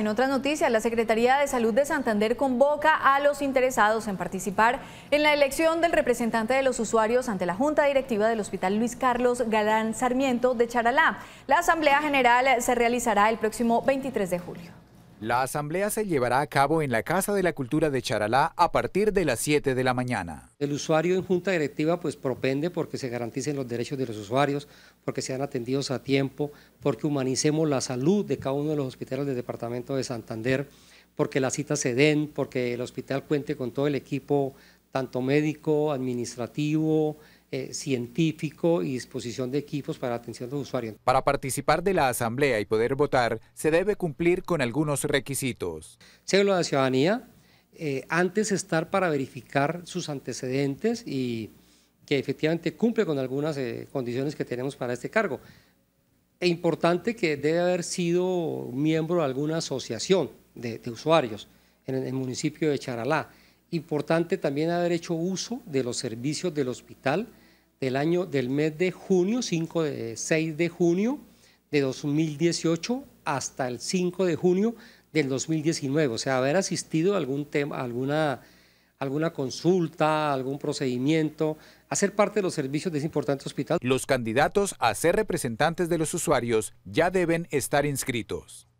En otras noticias, la Secretaría de Salud de Santander convoca a los interesados en participar en la elección del representante de los usuarios ante la Junta Directiva del Hospital Luis Carlos Galán Sarmiento de Charalá. La Asamblea General se realizará el próximo 23 de julio. La asamblea se llevará a cabo en la Casa de la Cultura de Charalá a partir de las 7 de la mañana. El usuario en junta directiva pues propende porque se garanticen los derechos de los usuarios, porque sean atendidos a tiempo, porque humanicemos la salud de cada uno de los hospitales del departamento de Santander, porque las citas se den, porque el hospital cuente con todo el equipo, tanto médico, administrativo, eh, científico y disposición de equipos para la atención de los usuarios. Para participar de la asamblea y poder votar, se debe cumplir con algunos requisitos. Seguro de ciudadanía, eh, antes estar para verificar sus antecedentes y que efectivamente cumple con algunas eh, condiciones que tenemos para este cargo. Es importante que debe haber sido miembro de alguna asociación de usuarios en el municipio de Charalá. Importante también haber hecho uso de los servicios del hospital, del año del mes de junio, 5 de, 6 de junio de 2018 hasta el 5 de junio del 2019, o sea, haber asistido a algún tema, alguna alguna consulta, algún procedimiento, hacer parte de los servicios de ese importante hospital. Los candidatos a ser representantes de los usuarios ya deben estar inscritos.